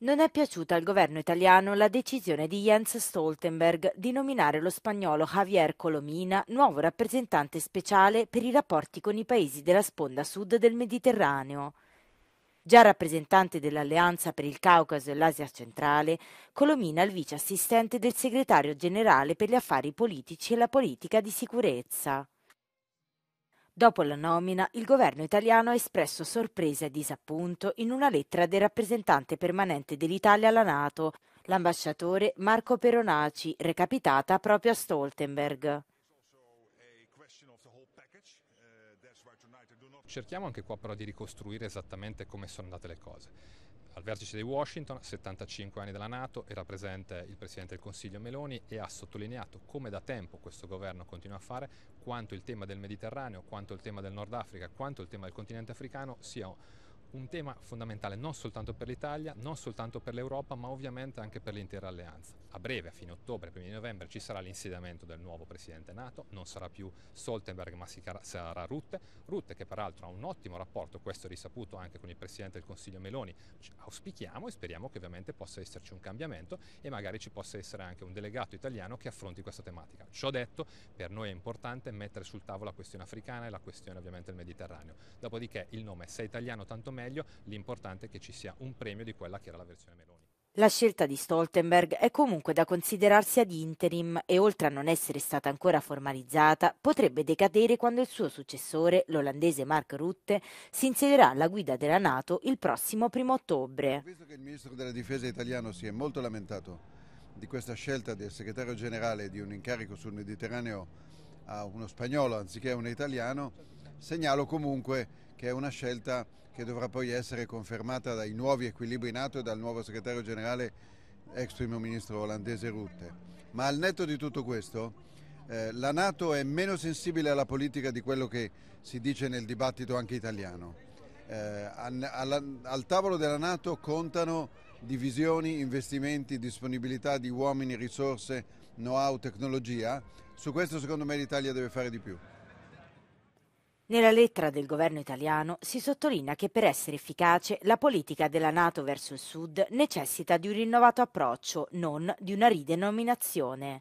Non è piaciuta al governo italiano la decisione di Jens Stoltenberg di nominare lo spagnolo Javier Colomina nuovo rappresentante speciale per i rapporti con i paesi della sponda sud del Mediterraneo. Già rappresentante dell'Alleanza per il Caucaso e l'Asia centrale, Colomina è il vice assistente del segretario generale per gli affari politici e la politica di sicurezza. Dopo la nomina, il governo italiano ha espresso sorpresa e disappunto in una lettera del rappresentante permanente dell'Italia alla Nato, l'ambasciatore Marco Peronaci, recapitata proprio a Stoltenberg. Cerchiamo anche qua però di ricostruire esattamente come sono andate le cose vertice di Washington, 75 anni dalla Nato, era presente il Presidente del Consiglio Meloni e ha sottolineato come da tempo questo governo continua a fare quanto il tema del Mediterraneo, quanto il tema del Nord Africa, quanto il tema del continente africano sia un tema fondamentale non soltanto per l'Italia, non soltanto per l'Europa, ma ovviamente anche per l'intera alleanza. A breve, a fine ottobre, primi di novembre, ci sarà l'insediamento del nuovo presidente NATO, non sarà più Stoltenberg ma sarà Rutte, Rutte che peraltro ha un ottimo rapporto, questo è risaputo anche con il presidente del Consiglio Meloni, auspichiamo e speriamo che ovviamente possa esserci un cambiamento e magari ci possa essere anche un delegato italiano che affronti questa tematica. Ciò detto, per noi è importante mettere sul tavolo la questione africana e la questione ovviamente del Mediterraneo. Dopodiché il nome, se è italiano tanto meno, meglio, l'importante è che ci sia un premio di quella che era la versione Meloni. La scelta di Stoltenberg è comunque da considerarsi ad interim e oltre a non essere stata ancora formalizzata, potrebbe decadere quando il suo successore, l'olandese Mark Rutte, si insiederà alla guida della Nato il prossimo primo ottobre. Visto che il ministro della difesa italiano si è molto lamentato di questa scelta del segretario generale di un incarico sul Mediterraneo a uno spagnolo anziché a un italiano, segnalo comunque che è una scelta che dovrà poi essere confermata dai nuovi equilibri NATO e dal nuovo segretario generale ex primo ministro olandese Rutte. Ma al netto di tutto questo, eh, la Nato è meno sensibile alla politica di quello che si dice nel dibattito anche italiano. Eh, al, al tavolo della Nato contano divisioni, investimenti, disponibilità di uomini, risorse, know-how, tecnologia. Su questo secondo me l'Italia deve fare di più. Nella lettera del governo italiano si sottolinea che per essere efficace la politica della Nato verso il Sud necessita di un rinnovato approccio, non di una ridenominazione.